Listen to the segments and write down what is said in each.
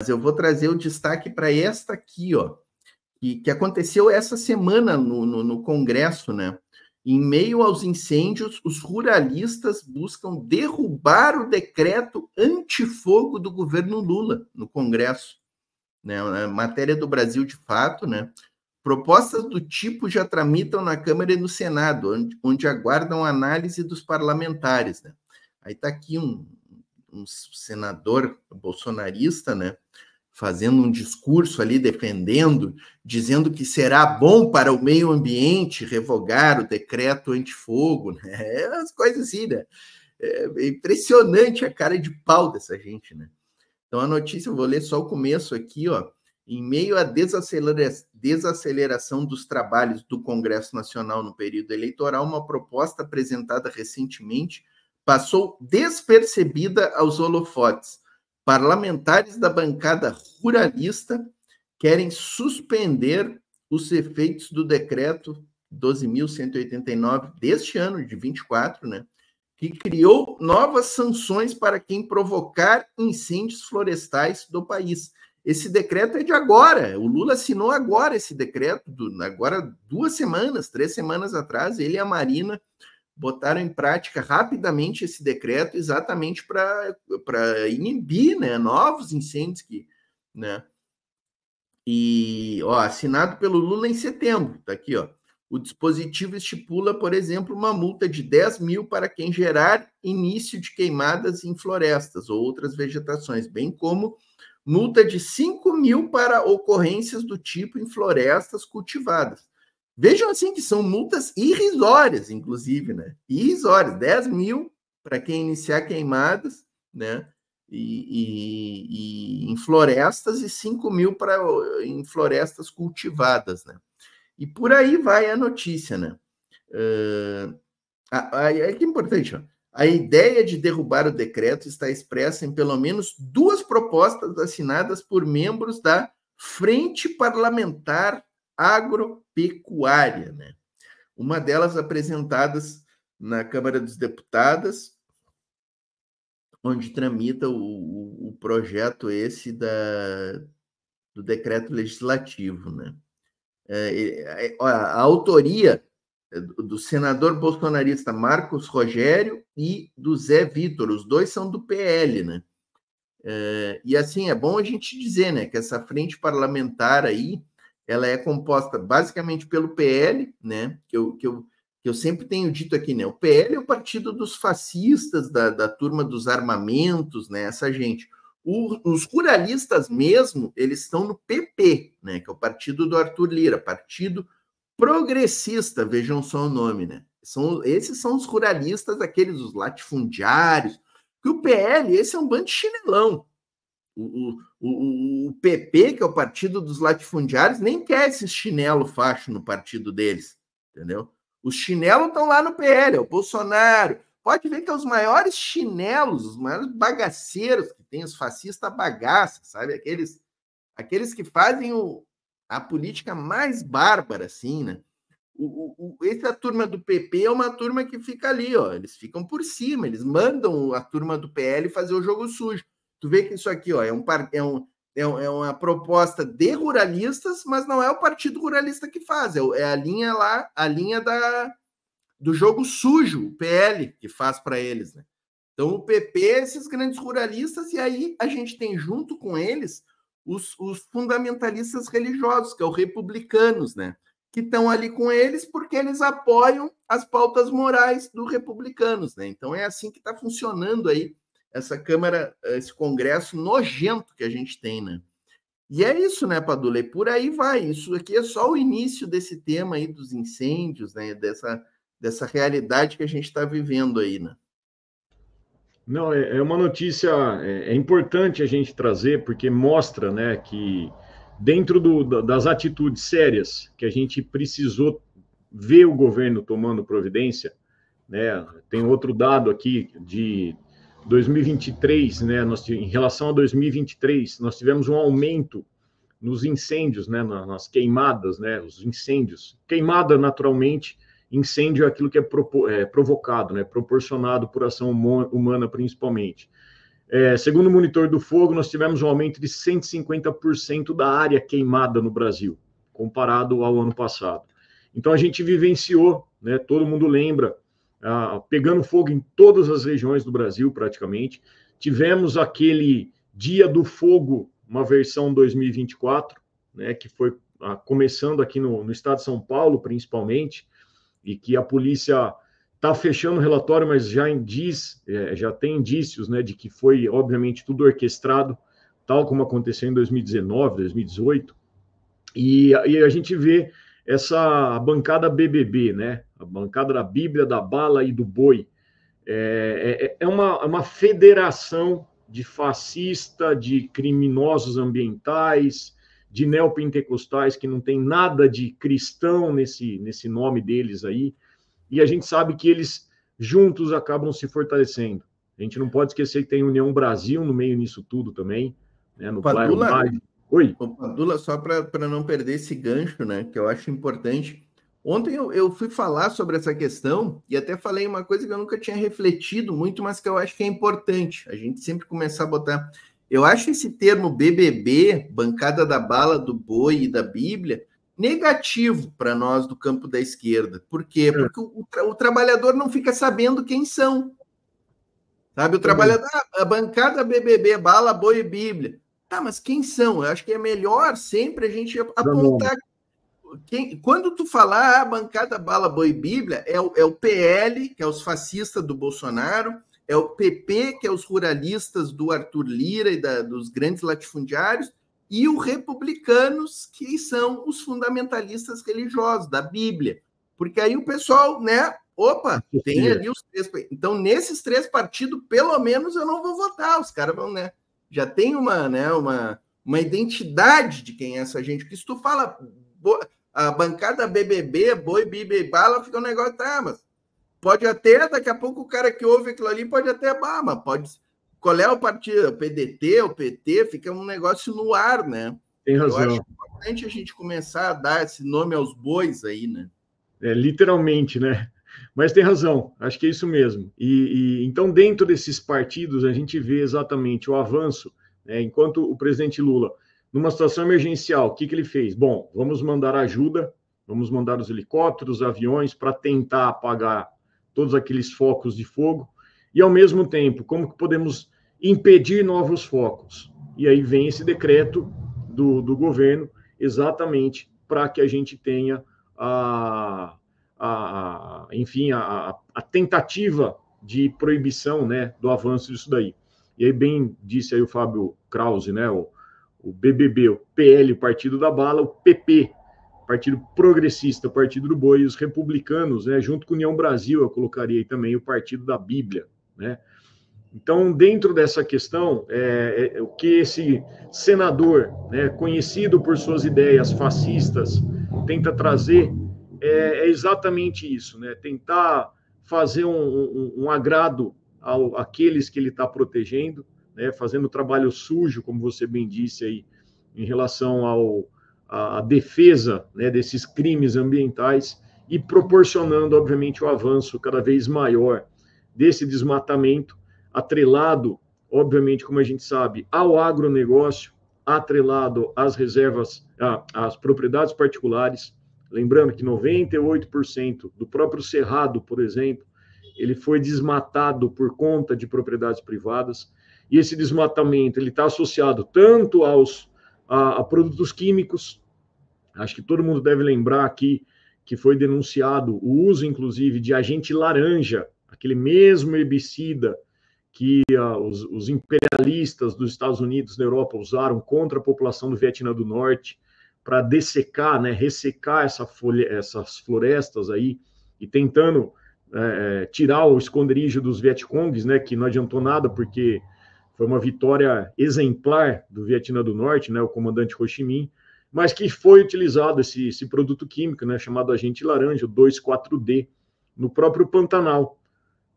mas eu vou trazer o destaque para esta aqui, ó, que, que aconteceu essa semana no, no, no Congresso, né? Em meio aos incêndios, os ruralistas buscam derrubar o decreto antifogo do governo Lula no Congresso. Né? É matéria do Brasil de fato, né? Propostas do tipo já tramitam na Câmara e no Senado, onde, onde aguardam análise dos parlamentares. Né? Aí está aqui um, um senador bolsonarista, né? Fazendo um discurso ali defendendo, dizendo que será bom para o meio ambiente revogar o decreto antifogo, né? É as coisas assim, né? É impressionante a cara de pau dessa gente, né? Então a notícia, eu vou ler só o começo aqui, ó. Em meio à desaceleração dos trabalhos do Congresso Nacional no período eleitoral, uma proposta apresentada recentemente passou despercebida aos holofotes. Parlamentares da bancada ruralista querem suspender os efeitos do decreto 12.189 deste ano, de 24, né? que criou novas sanções para quem provocar incêndios florestais do país. Esse decreto é de agora. O Lula assinou agora esse decreto, agora duas semanas, três semanas atrás, ele e a Marina botaram em prática rapidamente esse decreto exatamente para inibir né, novos incêndios que, né? E ó, assinado pelo Lula em setembro, tá aqui, ó. O dispositivo estipula, por exemplo, uma multa de 10 mil para quem gerar início de queimadas em florestas ou outras vegetações, bem como multa de 5 mil para ocorrências do tipo em florestas cultivadas. Vejam assim que são multas irrisórias, inclusive, né? Irrisórias, 10 mil para quem iniciar queimadas, né? E, e, e, em florestas e 5 mil para em florestas cultivadas, né? E por aí vai a notícia, né? Uh, é que é importante, ó. A ideia de derrubar o decreto está expressa em pelo menos duas propostas assinadas por membros da Frente Parlamentar agropecuária, né? Uma delas apresentadas na Câmara dos Deputados, onde tramita o, o projeto esse da, do decreto legislativo, né? É, é, a, autoria é do senador bolsonarista Marcos Rogério e do Zé Vitor, os dois são do PL, né? e assim é bom a gente dizer, né, que essa frente parlamentar aí ela é composta basicamente pelo PL, né? Que eu, que eu, que eu sempre tenho dito aqui, né? O PL é o partido dos fascistas, da, da turma dos armamentos, né? Essa gente. O, os ruralistas uhum. mesmo, eles estão no PP, né? Que é o partido do Arthur Lira, partido progressista, vejam só o nome, né? São, esses são os ruralistas, aqueles os latifundiários, que o PL, esse é um bando de chinelão, o, o, o, PP, que é o partido dos latifundiários, nem quer esse chinelo facho no partido deles, entendeu? Os chinelos estão lá no PL, é o Bolsonaro. Pode ver que é os maiores chinelos, os maiores bagaceiros que tem, os fascistas bagaça, sabe? Aqueles, aqueles que fazem o, a política mais bárbara, assim, né? O, o, essa turma do PP é uma turma que fica ali, ó. Eles ficam por cima, eles mandam a turma do PL fazer o jogo sujo. Tu vê que isso aqui ó, é, é, um, é, um, é, uma proposta de ruralistas, mas não é o Partido Ruralista que faz, é, é a linha lá, a linha da, do jogo sujo, o PL, que faz para eles. Né? Então, o PP, esses grandes ruralistas, e aí a gente tem junto com eles os, os fundamentalistas religiosos, que é os republicanos, né? que estão ali com eles porque eles apoiam as pautas morais dos republicanos, né? Então é assim que está funcionando aí essa Câmara, eh, esse Congresso nojento que a gente tem, né? E é isso, né, Padula? E por aí vai. Isso aqui é só o início desse tema aí dos incêndios, né? Dessa, dessa realidade que a gente está vivendo aí, né? Não, é, é, uma notícia, é, é, importante a gente trazer, porque mostra, né, que dentro do, das atitudes sérias que a gente precisou ver o governo tomando providência, né, tem outro dado aqui de 2023, né, nós, em relação a 2023, nós tivemos um aumento nos incêndios, né, nas queimadas, né, os incêndios. Queimada, naturalmente, incêndio é aquilo que é, é provocado, né, proporcionado por ação humana, principalmente. É, segundo o monitor do fogo, nós tivemos um aumento de 150% da área queimada no Brasil, comparado ao ano passado. Então, a gente vivenciou, né, todo mundo lembra, ah, pegando fogo em todas as regiões do Brasil, praticamente. Tivemos aquele Dia do Fogo, uma versão 2024, né, que foi ah, começando aqui no, no estado de São Paulo, principalmente, e que a polícia está fechando o relatório, mas já indiz, é, já tem indícios né, de que foi, obviamente, tudo orquestrado, tal como aconteceu em 2019, 2018. E, e a gente vê essa bancada BBB, né? a bancada da Bíblia, da Bala e do Boi. É, é, é, é uma, é uma federação de fascista, de criminosos ambientais, de neopentecostais que não tem nada de cristão nesse, nesse nome deles aí. E a gente sabe que eles juntos acabam se fortalecendo. A gente não pode esquecer que tem União Brasil no meio nisso tudo também, né? No Padula, Oi. Padula, só para não perder esse gancho, né? Que eu acho importante. Ontem eu, eu, fui falar sobre essa questão e até falei uma coisa que eu nunca tinha refletido muito, mas que eu acho que é importante. A gente sempre começar a botar. Eu acho esse termo BBB, bancada da bala do boi e da Bíblia, negativo para nós do campo da esquerda. Por quê? É. Porque o, tra o trabalhador não fica sabendo quem são. Sabe, o trabalhador, ah, a bancada BBB, bala, boi e Bíblia. Tá, mas quem são? Eu acho que é melhor sempre a gente apontar quem, quando tu falar ah, a bancada Bala Boi Bíblia, é o, é o PL, que é os fascistas do Bolsonaro, é o PP, que é os ruralistas do Arthur Lira e da, dos grandes latifundiários, e os Republicanos, que são os fundamentalistas religiosos da Bíblia. Porque aí o pessoal, né? Opa, tem ali os três. Então, nesses três partidos, pelo menos eu não vou votar. Os caras vão, né? Já tem uma, né, uma, uma identidade de quem é essa gente. Porque se tu fala a bancada BBB, boi, bibe, bala, fica um negócio, tá, mas pode até, daqui a pouco o cara que ouve aquilo ali pode até, bah, mas pode, qual é o partido, o PDT, o PT, fica um negócio no ar, né? Tem razão. Eu acho importante a gente começar a dar esse nome aos bois aí, né? É, literalmente, né? Mas tem razão, acho que é isso mesmo. E, e então, dentro desses partidos, a gente vê exatamente o avanço, né? enquanto o presidente Lula numa situação emergencial, o que, que ele fez? Bom, vamos mandar ajuda, vamos mandar os helicópteros, aviões para tentar apagar todos aqueles focos de fogo e, ao mesmo tempo, como que podemos impedir novos focos? E aí vem esse decreto do, do governo exatamente para que a gente tenha a, a, a enfim, a, a, tentativa de proibição né, do avanço disso daí. E aí bem disse aí o Fábio Krause, né, o, o BBB, o PL, o Partido da Bala, o PP, Partido Progressista, o Partido do Boi, e os republicanos, né, junto com a União Brasil, eu colocaria aí também o Partido da Bíblia, né? Então, dentro dessa questão, é, é, o que esse senador, né, conhecido por suas ideias fascistas, tenta trazer é, é exatamente isso, né? Tentar fazer um, um, um agrado ao, àqueles que ele está protegendo, né, fazendo trabalho sujo, como você bem disse aí, em relação ao à defesa né, desses crimes ambientais e proporcionando, obviamente, o avanço cada vez maior desse desmatamento, atrelado, obviamente, como a gente sabe, ao agronegócio, atrelado às reservas, às propriedades particulares. Lembrando que 98% do próprio Cerrado, por exemplo, ele foi desmatado por conta de propriedades privadas. E esse desmatamento ele está associado tanto aos a, a, produtos químicos. Acho que todo mundo deve lembrar aqui que foi denunciado o uso, inclusive, de agente laranja, aquele mesmo herbicida que ah, os, os imperialistas dos Estados Unidos na Europa usaram contra a população do Vietnã do Norte para dessecar, né, ressecar essa folha, essas florestas aí e tentando é, tirar o esconderijo dos Vietcongs, né, que não adiantou nada porque foi uma vitória exemplar do Vietnã do Norte, né, o comandante Ho Chi Minh, mas que foi utilizado esse, esse produto químico, né, chamado agente laranja, 2,4-D, no próprio Pantanal.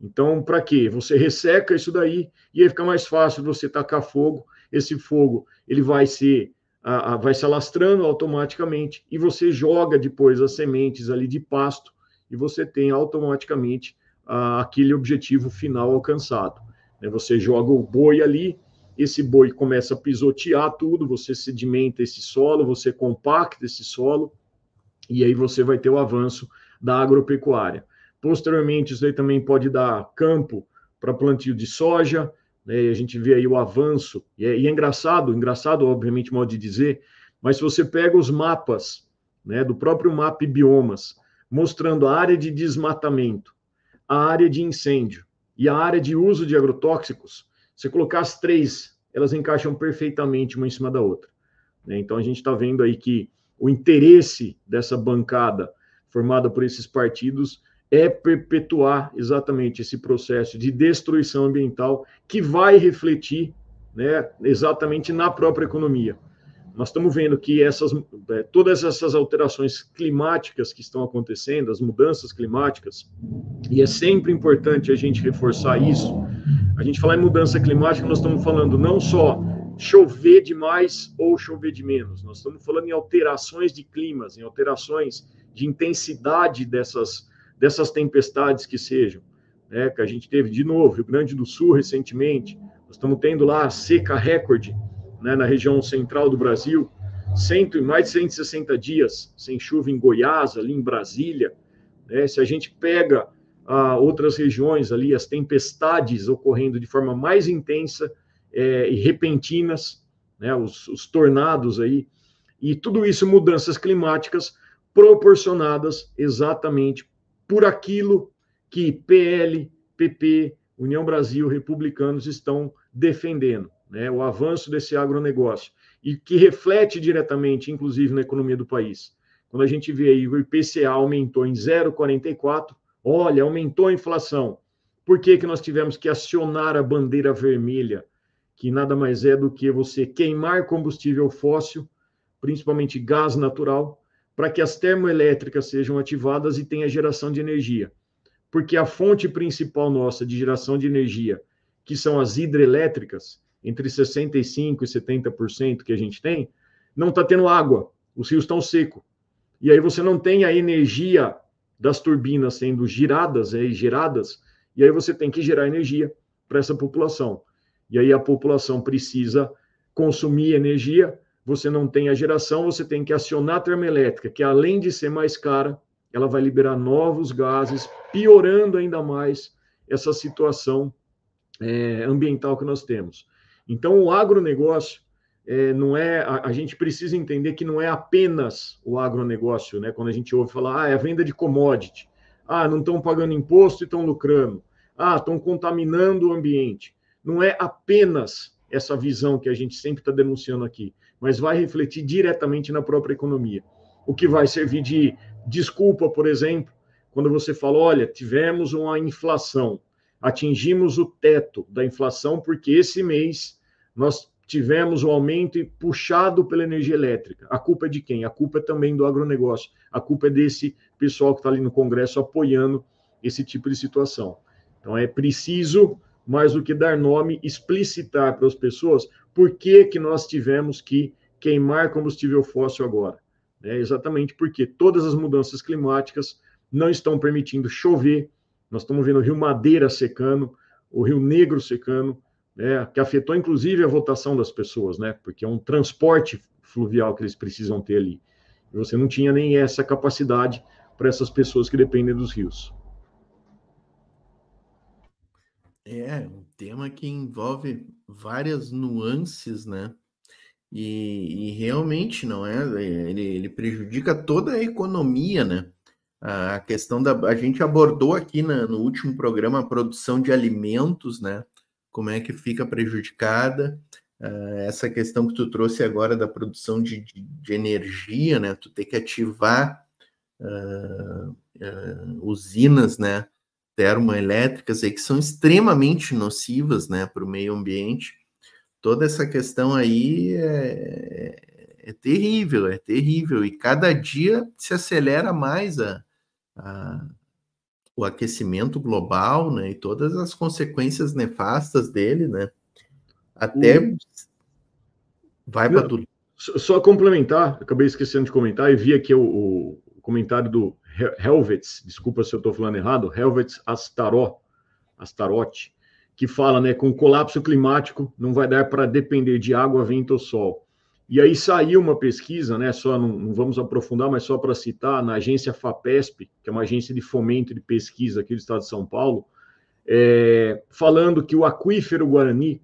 Então, para quê? Você resseca isso daí e aí fica mais fácil você tacar fogo. Esse fogo ele vai se a, a, vai se alastrando automaticamente e você joga depois as sementes ali de pasto e você tem automaticamente a, aquele objetivo final alcançado. Né? Você joga o boi ali, esse boi começa a pisotear tudo, você sedimenta esse solo, você compacta esse solo, e aí você vai ter o avanço da agropecuária. Posteriormente, isso aí também pode dar campo para plantio de soja, né? a gente vê aí o avanço, e é, e é engraçado, engraçado, obviamente, modo de dizer, mas se você pega os mapas, né, do próprio mapa biomas, mostrando a área de desmatamento, a área de incêndio, e a área de uso de agrotóxicos, você colocar as três, elas encaixam perfeitamente uma em cima da outra. Né? Então a gente está vendo aí que o interesse dessa bancada formada por esses partidos é perpetuar exatamente esse processo de destruição ambiental que vai refletir né, exatamente na própria economia nós estamos vendo que essas, é, todas essas alterações climáticas que estão acontecendo, as mudanças climáticas, e é sempre importante a gente reforçar isso. A gente fala em mudança climática, nós estamos falando não só chover demais ou chover de menos, nós estamos falando em alterações de climas, em alterações de intensidade dessas, dessas tempestades que sejam. Né? Que a gente teve de novo, Rio Grande do Sul recentemente, nós estamos tendo lá seca recorde né, na região central do Brasil, cento e mais de 160 dias sem chuva em Goiás, ali em Brasília. Né, se a gente pega ah, outras regiões ali, as tempestades ocorrendo de forma mais intensa é, e repentinas, né, os, os tornados aí, e tudo isso mudanças climáticas proporcionadas exatamente por aquilo que PL, PP, União Brasil, republicanos estão defendendo né, o avanço desse agronegócio, e que reflete diretamente, inclusive, na economia do país. Quando a gente vê aí o IPCA aumentou em 0,44, olha, aumentou a inflação. Por que, que nós tivemos que acionar a bandeira vermelha, que nada mais é do que você queimar combustível fóssil, principalmente gás natural, para que as termoelétricas sejam ativadas e tenha geração de energia? Porque a fonte principal nossa de geração de energia, que são as hidrelétricas, entre 65% e 70% que a gente tem, não está tendo água, os rios estão secos. E aí você não tem a energia das turbinas sendo giradas, né, e geradas, e aí você tem que gerar energia para essa população. E aí a população precisa consumir energia, você não tem a geração, você tem que acionar a termoelétrica, que além de ser mais cara, ela vai liberar novos gases, piorando ainda mais essa situação é, ambiental que nós temos. Então, o agronegócio é, não é. A, a, gente precisa entender que não é apenas o agronegócio, né? Quando a gente ouve falar, ah, é a venda de commodity. Ah, não estão pagando imposto e estão lucrando. Ah, estão contaminando o ambiente. Não é apenas essa visão que a gente sempre está denunciando aqui, mas vai refletir diretamente na própria economia. O que vai servir de desculpa, por exemplo, quando você fala, olha, tivemos uma inflação atingimos o teto da inflação, porque esse mês nós tivemos um aumento puxado pela energia elétrica. A culpa é de quem? A culpa é também do agronegócio. A culpa é desse pessoal que está ali no Congresso apoiando esse tipo de situação. Então é preciso, mais do que dar nome, explicitar para as pessoas por que, que nós tivemos que queimar combustível fóssil agora. É exatamente porque todas as mudanças climáticas não estão permitindo chover, nós estamos vendo o Rio Madeira secando, o Rio Negro secando, né, que afetou inclusive a votação das pessoas, né, porque é um transporte fluvial que eles precisam ter ali. E você não tinha nem essa capacidade para essas pessoas que dependem dos rios. É, um tema que envolve várias nuances, né? E, e realmente não é, é ele, ele prejudica toda a economia, né? A questão da. A gente abordou aqui na, no último programa a produção de alimentos, né? Como é que fica prejudicada. Uh, essa questão que tu trouxe agora da produção de, de, de energia, né? Tu ter que ativar uh, uh, usinas, né? Termoelétricas aí que são extremamente nocivas, né? Para o meio ambiente. Toda essa questão aí é, é, é terrível, é terrível. E cada dia se acelera mais a, a, o aquecimento global, né, e todas as consequências nefastas dele, né, até o... vai para tudo. Só complementar, acabei esquecendo de comentar e vi aqui o, o comentário do Helvets, desculpa se eu estou falando errado, Helvets Astaró, Astarote, que fala, né, com o colapso climático não vai dar para depender de água, vento ou sol. E aí saiu uma pesquisa, né? Só não, não vamos aprofundar, mas só para citar, na agência FAPESP, que é uma agência de fomento de pesquisa aqui do estado de São Paulo, é, falando que o aquífero Guarani,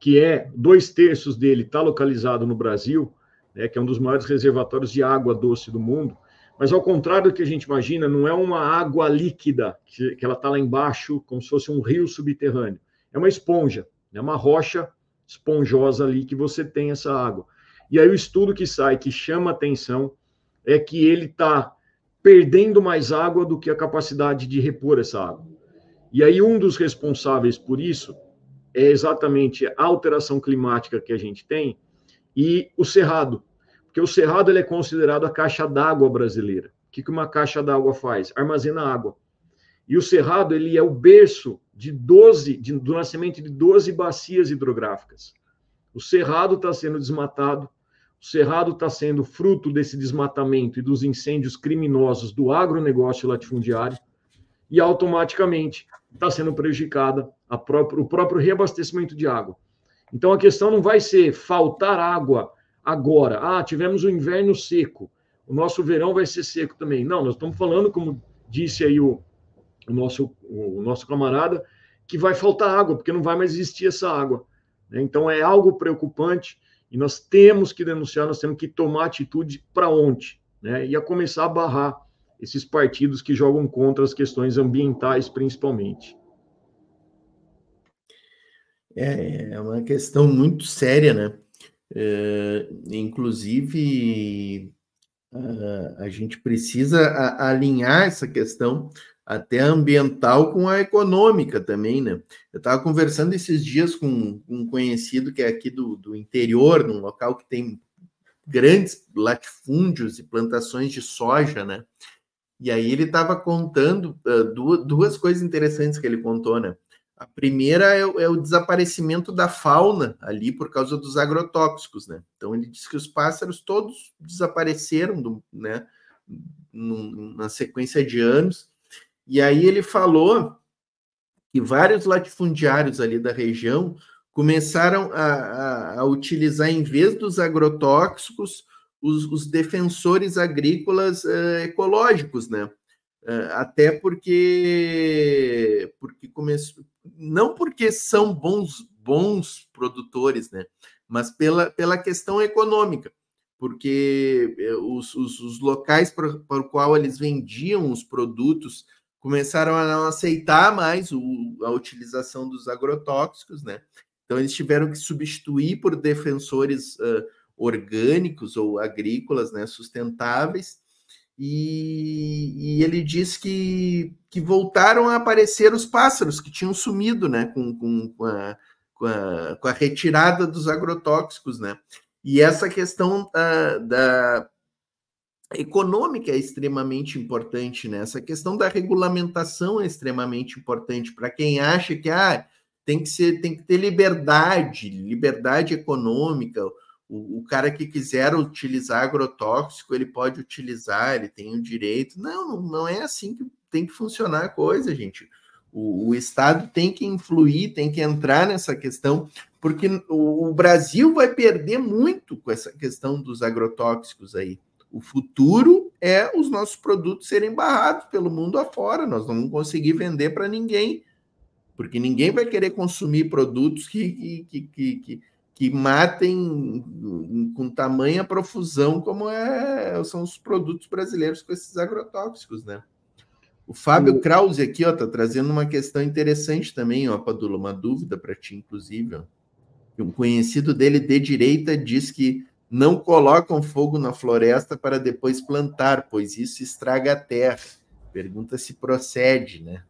que é dois terços dele, está localizado no Brasil, né, que é um dos maiores reservatórios de água doce do mundo, mas ao contrário do que a gente imagina, não é uma água líquida, que, que ela está lá embaixo, como se fosse um rio subterrâneo. É uma esponja, é né, uma rocha esponjosa ali que você tem essa água. E aí o estudo que sai, que chama atenção, é que ele está perdendo mais água do que a capacidade de repor essa água. E aí um dos responsáveis por isso é exatamente a alteração climática que a gente tem e o cerrado, porque o cerrado ele é considerado a caixa d'água brasileira. O que uma caixa d'água faz? Armazena água. E o cerrado ele é o berço de 12 de, do nascimento de 12 bacias hidrográficas. O cerrado está sendo desmatado o Cerrado está sendo fruto desse desmatamento e dos incêndios criminosos do agronegócio latifundiário e automaticamente está sendo prejudicada próprio, o próprio reabastecimento de água. Então a questão não vai ser faltar água agora. Ah, tivemos um inverno seco, o nosso verão vai ser seco também. Não, nós estamos falando, como disse aí o, o nosso, o, o nosso camarada, que vai faltar água, porque não vai mais existir essa água. Né? Então é algo preocupante e nós temos que denunciar, nós temos que tomar atitude para onde né? E a começar a barrar esses partidos que jogam contra as questões ambientais, principalmente. É, é uma questão muito séria, né? É, inclusive, a, a gente precisa a alinhar essa questão até ambiental com a econômica também, né? Eu estava conversando esses dias com um conhecido que é aqui do, do interior, num local que tem grandes latifúndios e plantações de soja, né? E aí ele estava contando uh, ah, duas, duas, coisas interessantes que ele contou, né? A primeira é, é, o desaparecimento da fauna ali por causa dos agrotóxicos, né? Então ele disse que os pássaros todos desapareceram, do, né? Num, numa sequência de anos e aí ele falou que vários latifundiários ali da região começaram a, a, a utilizar, em vez dos agrotóxicos, os, os defensores agrícolas eh, ecológicos, né? Eh, até porque porque começou não porque são bons bons produtores né mas pela, pela questão econômica porque eh, os, os, os locais para o qual eles vendiam os produtos começaram a não aceitar mais o, a utilização dos agrotóxicos, né? Então eles tiveram que substituir por defensores uh, orgânicos ou agrícolas, né, sustentáveis. E, e, ele diz que, que voltaram a aparecer os pássaros que tinham sumido, né, com, com, com, a, com a, com a retirada dos agrotóxicos, né. E essa questão uh, da, econômica é extremamente importante, né? questão da regulamentação é extremamente importante para quem acha que ah, tem que ser, tem que ter liberdade, liberdade econômica. O, o cara que quiser utilizar agrotóxico, ele pode utilizar, ele tem o direito. Não, não é assim que tem que funcionar a coisa, gente. O, o Estado tem que influir, tem que entrar nessa questão, porque o, o Brasil vai perder muito com essa questão dos agrotóxicos aí. O futuro é os nossos produtos serem barrados pelo mundo afora. Nós não vamos conseguir vender para ninguém, porque ninguém vai querer consumir produtos que, que, que, que, que matem com tamanha profusão como é, são os produtos brasileiros com esses agrotóxicos, né? O Fábio Krause aqui, ó, tá trazendo uma questão interessante também, ó, Padula, uma dúvida para ti, inclusive. Ó. Um conhecido dele de direita diz que não colocam fogo na floresta para depois plantar, pois isso estraga a terra. Pergunta se procede, né?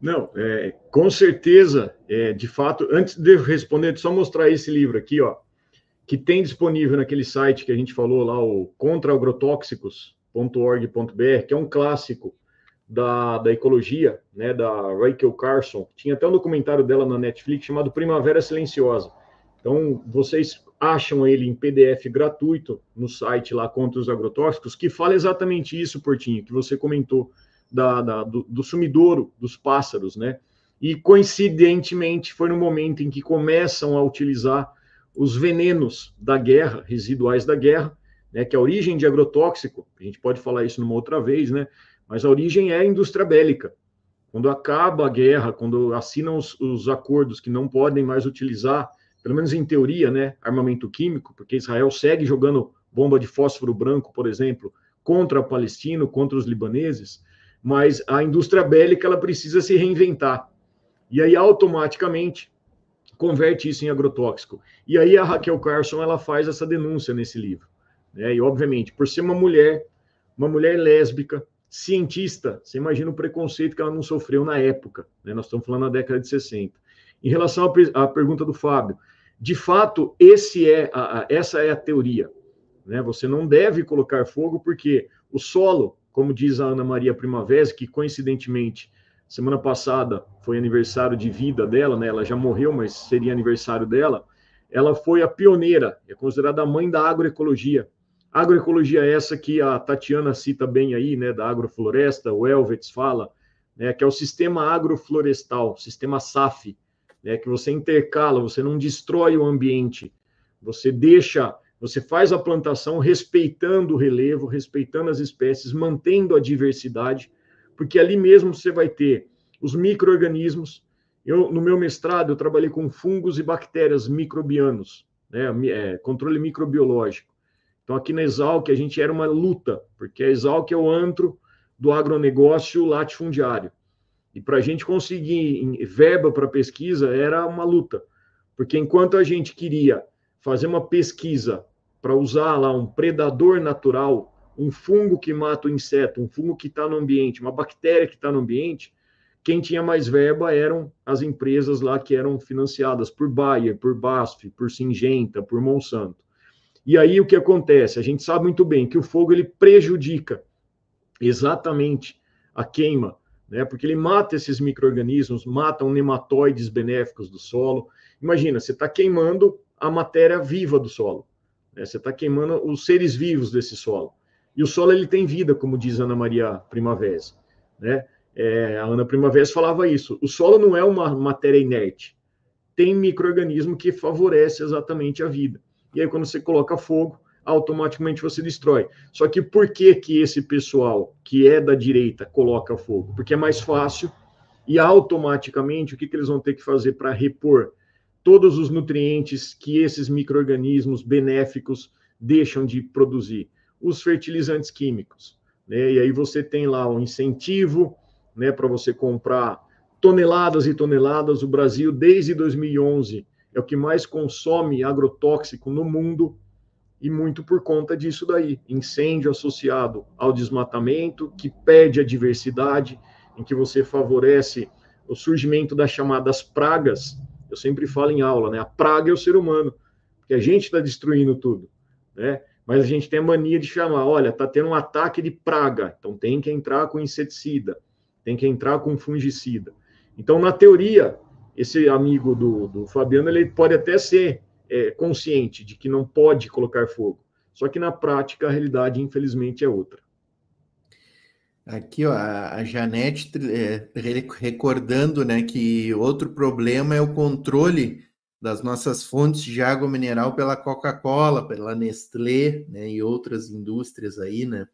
Não, é, com certeza, é, de fato, antes de responder, só mostrar esse livro aqui, ó, que tem disponível naquele site que a gente falou lá, o contraagrotóxicos.org.br, que é um clássico da, da ecologia, né, da Rachel Carson. Tinha até um documentário dela na Netflix chamado Primavera Silenciosa. Então, vocês acham ele em PDF gratuito no site lá contra os agrotóxicos, que fala exatamente isso, Portinho, que você comentou, da, da do, do sumidouro dos pássaros, né? E coincidentemente foi no momento em que começam a utilizar os venenos da guerra, residuais da guerra, né? Que é a origem de agrotóxico, a gente pode falar isso numa outra vez, né? Mas a origem é a indústria bélica. Quando acaba a guerra, quando assinam os, os acordos que não podem mais utilizar pelo menos em teoria, né, armamento químico, porque Israel segue jogando bomba de fósforo branco, por exemplo, contra o palestino, contra os libaneses, mas a indústria bélica ela precisa se reinventar. E aí automaticamente converte isso em agrotóxico. E aí a Raquel Carson ela faz essa denúncia nesse livro, né? E obviamente, por ser uma mulher, uma mulher lésbica, cientista, você imagina o preconceito que ela não sofreu na época, né? Nós estamos falando na década de 60. Em relação à pergunta do Fábio, de fato, é a, a, essa é a teoria. Né? Você não deve colocar fogo porque o solo, como diz a Ana Maria Primavera, que coincidentemente semana passada foi aniversário de vida dela, né? Ela já morreu, mas seria aniversário dela. Ela foi a pioneira, é considerada a mãe da agroecologia. agroecologia é essa que a Tatiana cita bem aí, né? Da agrofloresta, o Elvets fala, né? Que é o sistema agroflorestal, sistema SAF né, que você intercala, você não destrói o ambiente, você deixa, você faz a plantação respeitando o relevo, respeitando as espécies, mantendo a diversidade, porque ali mesmo você vai ter os micro-organismos. Eu, no meu mestrado, eu trabalhei com fungos e bactérias microbianos, né, é, controle microbiológico. Então, aqui na Exalc, a gente era uma luta, porque a Exalc é o antro do agronegócio latifundiário. E para a gente conseguir verba para pesquisa era uma luta, porque enquanto a gente queria fazer uma pesquisa para usar lá um predador natural, um fungo que mata o inseto, um fungo que está no ambiente, uma bactéria que está no ambiente, quem tinha mais verba eram as empresas lá que eram financiadas por Bayer, por Basf, por Singenta, por Monsanto. E aí o que acontece? A gente sabe muito bem que o fogo ele prejudica exatamente a queima né? Porque ele mata esses micro-organismos, matam nematóides benéficos do solo. Imagina, você está queimando a matéria viva do solo, né? Você está queimando os seres vivos desse solo. E o solo ele tem vida, como diz Ana Maria Primavera, né? É, a Ana Primavera falava isso. O solo não é uma matéria inerte. Tem microorganismo que favorece exatamente a vida. E aí quando você coloca fogo, automaticamente você destrói. Só que por que, que esse pessoal que é da direita coloca fogo? Porque é mais fácil e automaticamente o que, que eles vão ter que fazer para repor todos os nutrientes que esses micro-organismos benéficos deixam de produzir? Os fertilizantes químicos. Né? E aí você tem lá um incentivo né, para você comprar toneladas e toneladas. O Brasil, desde 2011, é o que mais consome agrotóxico no mundo e muito por conta disso daí, incêndio associado ao desmatamento, que perde a diversidade, em que você favorece o surgimento das chamadas pragas. Eu sempre falo em aula, né? A praga é o ser humano, porque a gente está destruindo tudo, né? Mas a gente tem a mania de chamar, olha, está tendo um ataque de praga, então tem que entrar com inseticida, tem que entrar com fungicida. Então, na teoria, esse amigo do, do Fabiano, ele pode até ser é, consciente de que não pode colocar fogo. Só que na prática a realidade, infelizmente, é outra. Aqui, ó, a Janete é, recordando né, que outro problema é o controle das nossas fontes de água mineral pela Coca-Cola, pela Nestlé né, e outras indústrias aí, né?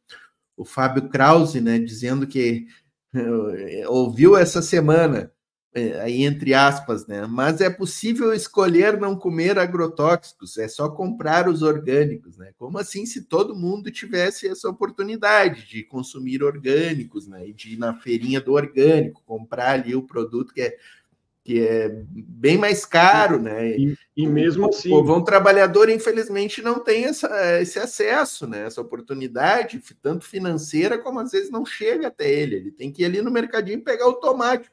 O Fábio Krause, né, dizendo que ouviu essa semana é, aí entre aspas, né? Mas é possível escolher não comer agrotóxicos, é só comprar os orgânicos, né? Como assim se todo mundo tivesse essa oportunidade de consumir orgânicos, né? E de ir na feirinha do orgânico, comprar ali o produto que é que é bem mais caro, né? E, e mesmo assim, o povão trabalhador infelizmente não tem essa, esse acesso, né? Essa oportunidade, tanto financeira como às vezes não chega até ele. Ele tem que ir ali no mercadinho pegar o tomate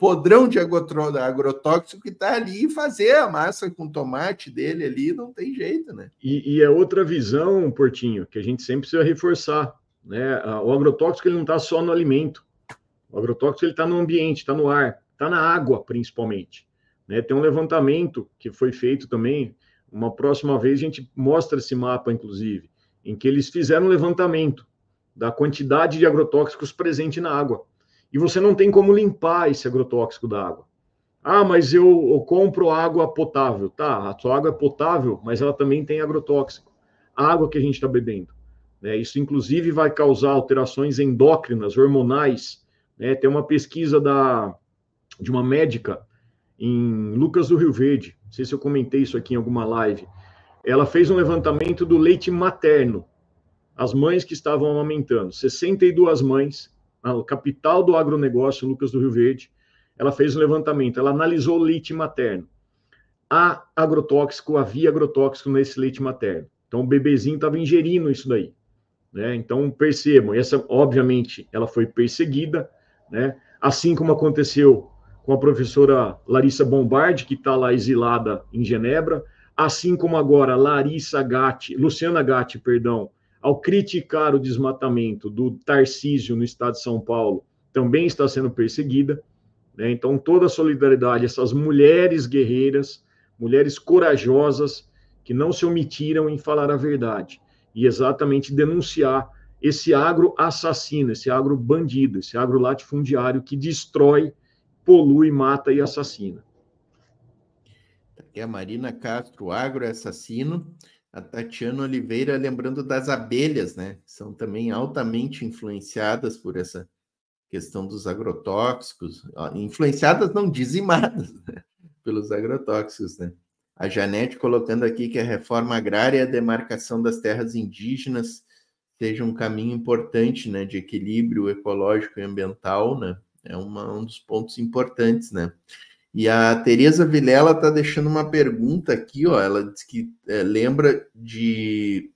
podrão de agrotóxico que está ali e fazer a massa com tomate dele ali, não tem jeito, né? E, e, é outra visão, Portinho, que a gente sempre precisa reforçar, né? O agrotóxico ele não está só no alimento, o agrotóxico ele está no ambiente, está no ar, está na água principalmente, né? Tem um levantamento que foi feito também, uma próxima vez a gente mostra esse mapa, inclusive, em que eles fizeram um levantamento da quantidade de agrotóxicos presente na água e você não tem como limpar esse agrotóxico da água. Ah, mas eu, eu compro água potável. Tá, a sua água é potável, mas ela também tem agrotóxico. A água que a gente está bebendo. Né? Isso, inclusive, vai causar alterações endócrinas, hormonais. Né? Tem uma pesquisa da, de uma médica em Lucas do Rio Verde. Não sei se eu comentei isso aqui em alguma live. Ela fez um levantamento do leite materno. As mães que estavam amamentando. 62 mães a capital do agronegócio, Lucas do Rio Verde, ela fez um levantamento, ela analisou o leite materno. Há agrotóxico, havia agrotóxico nesse leite materno. Então, o bebezinho estava ingerindo isso daí. Né? Então, percebam, essa, obviamente, ela foi perseguida, né? assim como aconteceu com a professora Larissa Bombardi, que está lá exilada em Genebra, assim como agora Larissa Gatti, Luciana Gatti, perdão, ao criticar o desmatamento do Tarcísio no estado de São Paulo, também está sendo perseguida. Né? Então, toda a solidariedade, essas mulheres guerreiras, mulheres corajosas, que não se omitiram em falar a verdade e exatamente denunciar esse agro assassino, esse agro bandido, esse agro latifundiário que destrói, polui, mata e assassina. Tá aqui a Marina Castro, agro assassino, a Tatiana Oliveira lembrando das abelhas, né? São também altamente influenciadas por essa questão dos agrotóxicos, influenciadas não dizimadas né? pelos agrotóxicos, né? A Janete colocando aqui que a reforma agrária e a demarcação das terras indígenas seja um caminho importante, né, de equilíbrio ecológico e ambiental, né? É uma, um dos pontos importantes, né? E a Tereza Vilela está deixando uma pergunta aqui, ó. Ela diz que é, lembra de,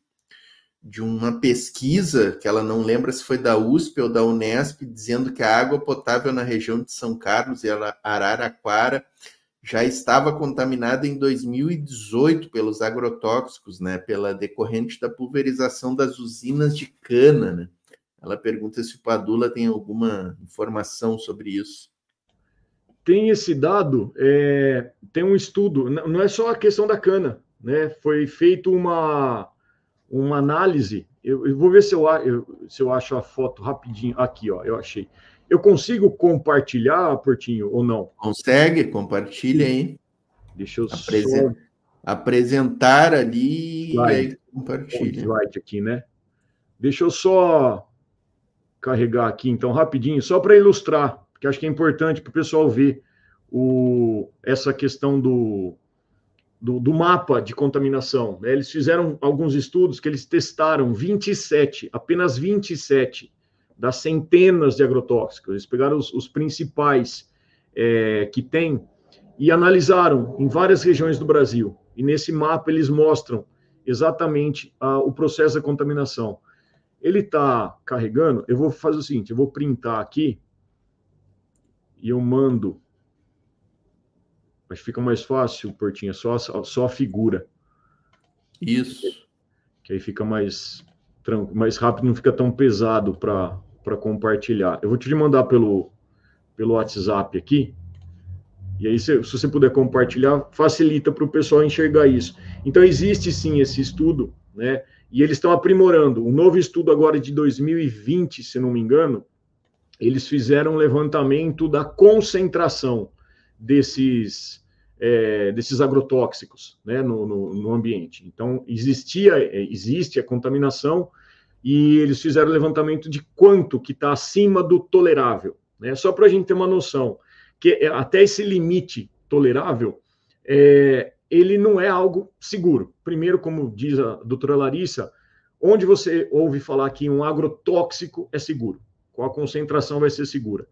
de uma pesquisa que ela não lembra se foi da USP ou da Unesp, dizendo que a água potável na região de São Carlos e Araraquara já estava contaminada em 2018 pelos agrotóxicos, né? Pela decorrente da pulverização das usinas de cana, né? Ela pergunta se o Padula tem alguma informação sobre isso tem esse dado, é, tem um estudo, não é só a questão da cana, né? Foi feito uma, uma análise. Eu, eu vou ver se eu, eu, se eu acho a foto rapidinho. Aqui, ó, eu achei. Eu consigo compartilhar, Portinho, ou não? Consegue, compartilha hein Deixa eu Apresen só... apresentar ali slide. e aí compartilha. Um slide aqui, né? Deixa eu só carregar aqui, então, rapidinho, só para ilustrar porque acho que é importante para o pessoal ver o, essa questão do, do, do, mapa de contaminação. Né? Eles fizeram alguns estudos que eles testaram 27, apenas 27 das centenas de agrotóxicos. Eles pegaram os, os principais é, que tem e analisaram em várias regiões do Brasil. E nesse mapa eles mostram exatamente a, o processo da contaminação. Ele está carregando, eu vou fazer o seguinte, eu vou printar aqui e eu mando. Mas fica mais fácil, Portinha, só, só a figura. Isso. Que aí fica mais tranquilo, mais rápido, não fica tão pesado para compartilhar. Eu vou te mandar pelo, pelo WhatsApp aqui. E aí, se, se você puder compartilhar, facilita para o pessoal enxergar isso. Então, existe sim esse estudo, né? E eles estão aprimorando. Um novo estudo agora de 2020, se não me engano, eles fizeram um levantamento da concentração desses, é, desses agrotóxicos né, no, no, no, ambiente. Então, existia, é, existe a contaminação e eles fizeram levantamento de quanto que está acima do tolerável. Né? Só para a gente ter uma noção, que é, até esse limite tolerável, é, ele não é algo seguro. Primeiro, como diz a doutora Larissa, onde você ouve falar que um agrotóxico é seguro? qual a concentração vai ser segura.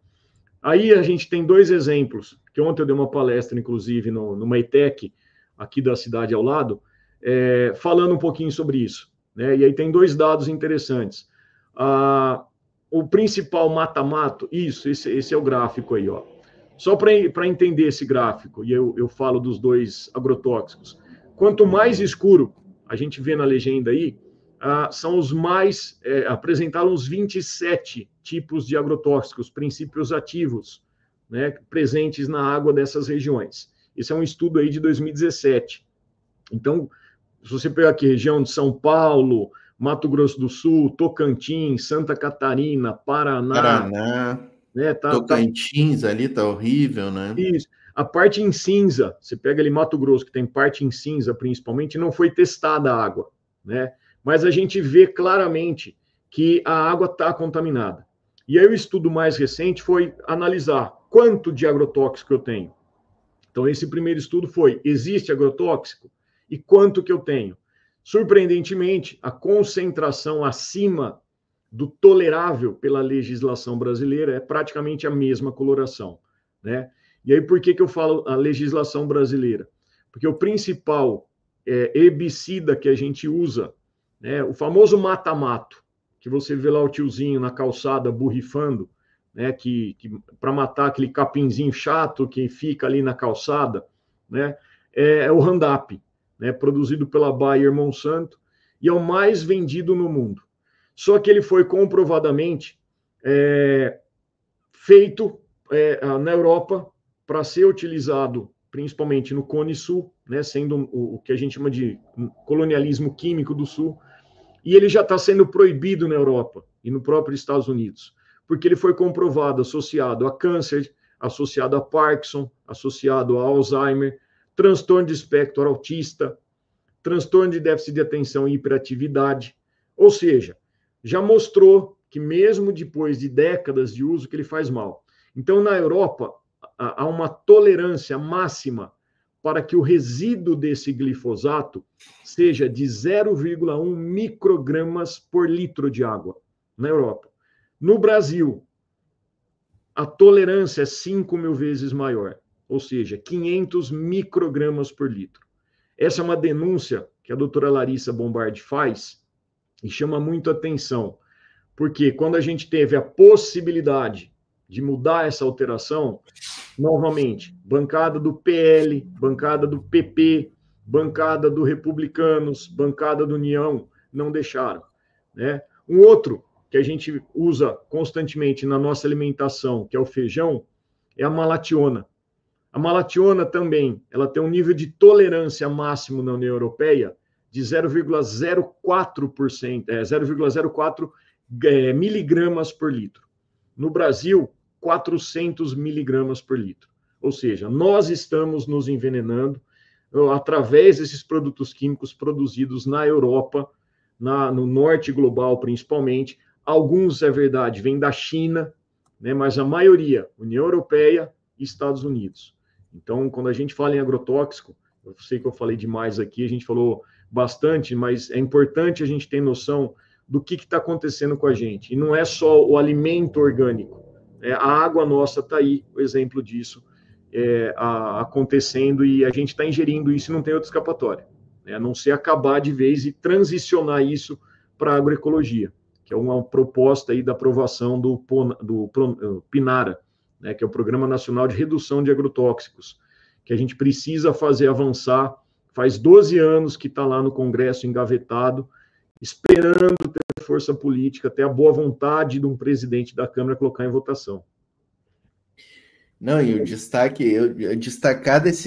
Aí a gente tem dois exemplos, que ontem eu dei uma palestra, inclusive, no, numa aqui da cidade ao lado, é, falando um pouquinho sobre isso. Né? E aí tem dois dados interessantes. Ah, o principal mata-mato, isso, esse, esse, é o gráfico aí, ó. Só para entender esse gráfico, e eu, eu falo dos dois agrotóxicos. Quanto mais escuro, a gente vê na legenda aí, são os mais, é, apresentaram os 27 tipos de agrotóxicos, princípios ativos, né, presentes na água dessas regiões. Esse é um estudo aí de 2017. Então, se você pegar aqui região de São Paulo, Mato Grosso do Sul, Tocantins, Santa Catarina, Paraná. Paraná. Né, tá, tá Tocantins tá... ali tá horrível, né? Isso. A parte em cinza, você pega ali Mato Grosso, que tem parte em cinza principalmente, não foi testada a água, né? mas a gente vê claramente que a água está contaminada. E aí o estudo mais recente foi analisar quanto de agrotóxico eu tenho. Então esse primeiro estudo foi: existe agrotóxico e quanto que eu tenho? Surpreendentemente, a concentração acima do tolerável pela legislação brasileira é praticamente a mesma coloração, né? E aí por que que eu falo a legislação brasileira? Porque o principal é, herbicida que a gente usa né? O famoso mata-mato, que você vê lá o tiozinho na calçada borrifando, né? Que, que para matar aquele capinzinho chato que fica ali na calçada, né? É, é o Roundup, né? Produzido pela Bayer Monsanto e é o mais vendido no mundo. Só que ele foi comprovadamente é, feito é, na Europa para ser utilizado principalmente no Cone Sul, né, sendo o, o, que a gente chama de colonialismo químico do Sul, e ele já está sendo proibido na Europa e no próprio Estados Unidos, porque ele foi comprovado associado a câncer, associado a Parkinson, associado a Alzheimer, transtorno de espectro autista, transtorno de déficit de atenção e hiperatividade. Ou seja, já mostrou que mesmo depois de décadas de uso que ele faz mal. Então na Europa há uma tolerância máxima para que o resíduo desse glifosato seja de 0,1 microgramas por litro de água na Europa. No Brasil, a tolerância é 5 mil vezes maior, ou seja, 500 microgramas por litro. Essa é uma denúncia que a doutora Larissa Bombardi faz e chama muito atenção, porque quando a gente teve a possibilidade de mudar essa alteração, novamente, bancada do PL, bancada do PP, bancada do Republicanos, bancada do União, não deixaram. Né? Um outro que a gente usa constantemente na nossa alimentação, que é o feijão, é a malationa. A malationa também, ela tem um nível de tolerância máximo na União Europeia de 0,04%, é, 0,04 é, miligramas por litro. No Brasil, 400 miligramas por litro. Ou seja, nós estamos nos envenenando uh, através desses produtos químicos produzidos na Europa, na, no norte global principalmente. Alguns, é verdade, vêm da China, né, mas a maioria, União Europeia e Estados Unidos. Então, quando a gente fala em agrotóxico, eu sei que eu falei demais aqui, a gente falou bastante, mas é importante a gente ter noção do que está acontecendo com a gente. E não é só o alimento orgânico, é, a água nossa está aí, o exemplo disso é, a, acontecendo e a gente está ingerindo isso e não tem outra escapatória, né? a não ser acabar de vez e transicionar isso para a agroecologia, que é uma proposta aí da aprovação do, do eh, PINARA, né? que é o Programa Nacional de Redução de Agrotóxicos, que a gente precisa fazer avançar. Faz 12 anos que está lá no Congresso engavetado, esperando ter força política, ter a boa vontade de um presidente da Câmara colocar em votação. Não, e o destaque, eu, eu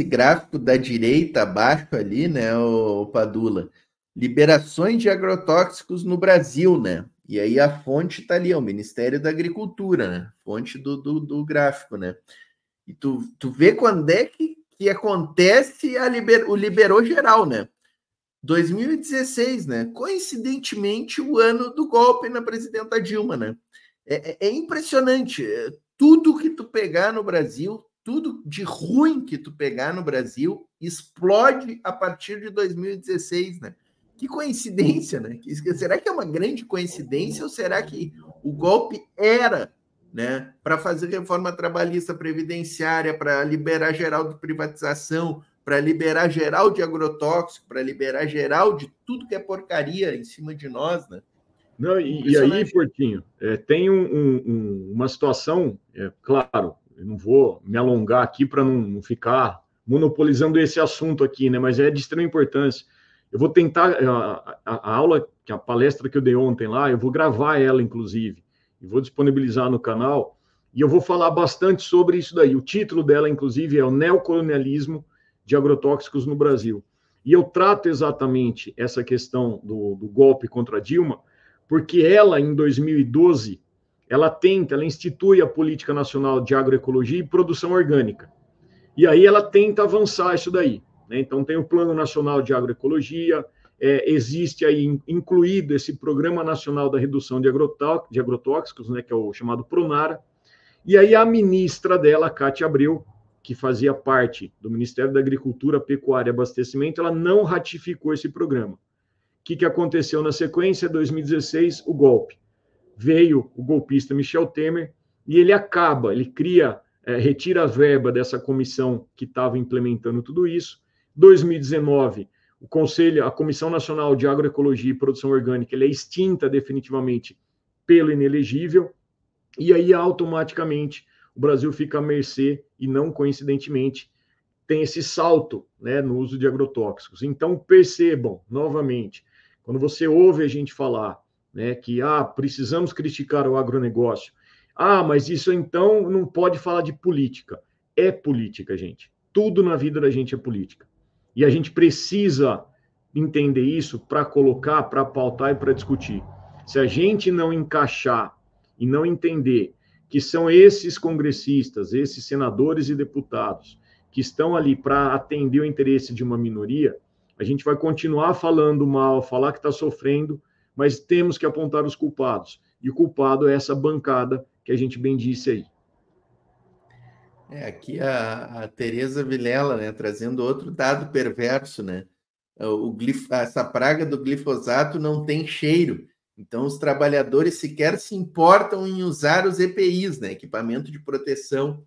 gráfico da direita abaixo ali, né, o, o, Padula, liberações de agrotóxicos no Brasil, né? E aí a fonte está ali, é o Ministério da Agricultura, né? Fonte do, do, do, gráfico, né? E tu, tu vê quando é que, que acontece a liber, o liberou geral, né? 2016, né? Coincidentemente, o ano do golpe na presidenta Dilma, né? É, é, é impressionante. É, tudo que tu pegar no Brasil, tudo de ruim que tu pegar no Brasil, explode a partir de 2016, né? Que coincidência, né? Será que é uma grande coincidência ou será que o golpe era né, para fazer reforma trabalhista previdenciária, para liberar geral de privatização, para liberar geral de agrotóxico, para liberar geral de tudo que é porcaria em cima de nós, né? Não, e, e aí, Portinho, é, tem um, um, uma situação, é, claro, eu não vou me alongar aqui para não, não, ficar monopolizando esse assunto aqui, né? Mas é de extrema importância. Eu vou tentar é, a, a, a aula, a palestra que eu dei ontem lá, eu vou gravar ela, inclusive, e vou disponibilizar no canal. E eu vou falar bastante sobre isso daí. O título dela, inclusive, é o neocolonialismo de agrotóxicos no Brasil. E eu trato exatamente essa questão do, do golpe contra Dilma, porque ela, em 2012, ela tenta, ela institui a Política Nacional de Agroecologia e Produção Orgânica. E aí ela tenta avançar isso daí. Né? Então, tem o Plano Nacional de Agroecologia, é, existe aí incluído esse Programa Nacional da Redução de, Agrotó de Agrotóxicos, né, que é o chamado PRONARA. E aí a ministra dela, Cátia Abreu, que fazia parte do Ministério da Agricultura, Pecuária e Abastecimento, ela não ratificou esse programa. O que, que aconteceu na sequência? 2016, o golpe. Veio o golpista Michel Temer e ele acaba, ele cria, é, retira a verba dessa comissão que estava implementando tudo isso. 2019, o Conselho, a Comissão Nacional de Agroecologia e Produção Orgânica, ele é extinta definitivamente pelo inelegível, e aí automaticamente o Brasil fica à mercê e não coincidentemente tem esse salto né, no uso de agrotóxicos. Então percebam novamente, quando você ouve a gente falar né, que ah, precisamos criticar o agronegócio, ah, mas isso então não pode falar de política. É política, gente. Tudo na vida da gente é política. E a gente precisa entender isso para colocar, para pautar e para discutir. Se a gente não encaixar e não entender que são esses congressistas, esses senadores e deputados que estão ali para atender o interesse de uma minoria, a gente vai continuar falando mal, falar que está sofrendo, mas temos que apontar os culpados. E o culpado é essa bancada que a gente bem disse aí. É, aqui a, a Tereza Vilela, né, trazendo outro dado perverso, né? O essa praga do glifosato não tem cheiro. Então, os trabalhadores sequer se importam em usar os EPIs, né? equipamento de proteção,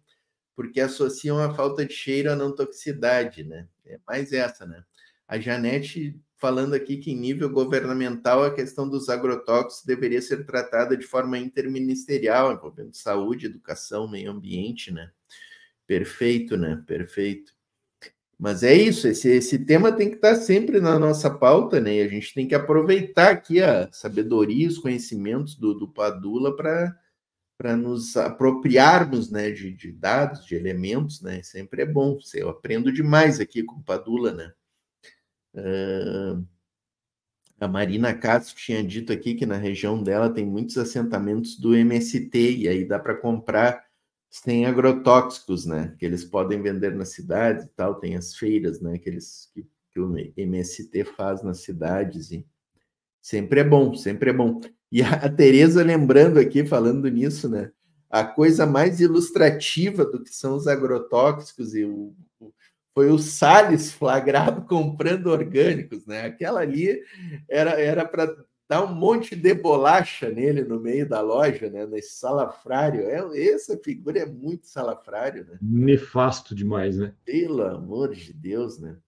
porque associam a falta de cheiro à não toxicidade. Né? É mais essa, né? A Janete falando aqui que, em nível governamental, a questão dos agrotóxicos deveria ser tratada de forma interministerial, envolvendo saúde, educação, meio ambiente, né? Perfeito, né? Perfeito. Mas é isso, esse, esse tema tem que estar sempre na nossa pauta, né? E a gente tem que aproveitar aqui a sabedoria, os conhecimentos do, do Padula para nos apropriarmos né, de, de, dados, de elementos, né? Sempre é bom. Eu aprendo demais aqui com o Padula, né? Uh, a Marina Castro tinha dito aqui que na região dela tem muitos assentamentos do MST, e aí dá para comprar tem agrotóxicos, né? Que eles podem vender na cidade e tal, tem as feiras, né? Que, eles, que, que o MST faz nas cidades e sempre é bom, sempre é bom. E a Tereza lembrando aqui, falando nisso, né? A coisa mais ilustrativa do que são os agrotóxicos e o, o foi o Salles flagrado comprando orgânicos, né? Aquela ali era para dá um monte de bolacha nele no meio da loja, né? Nesse salafrário. É, essa figura é muito salafrário, né? Nefasto demais, né? Pelo amor de Deus, né?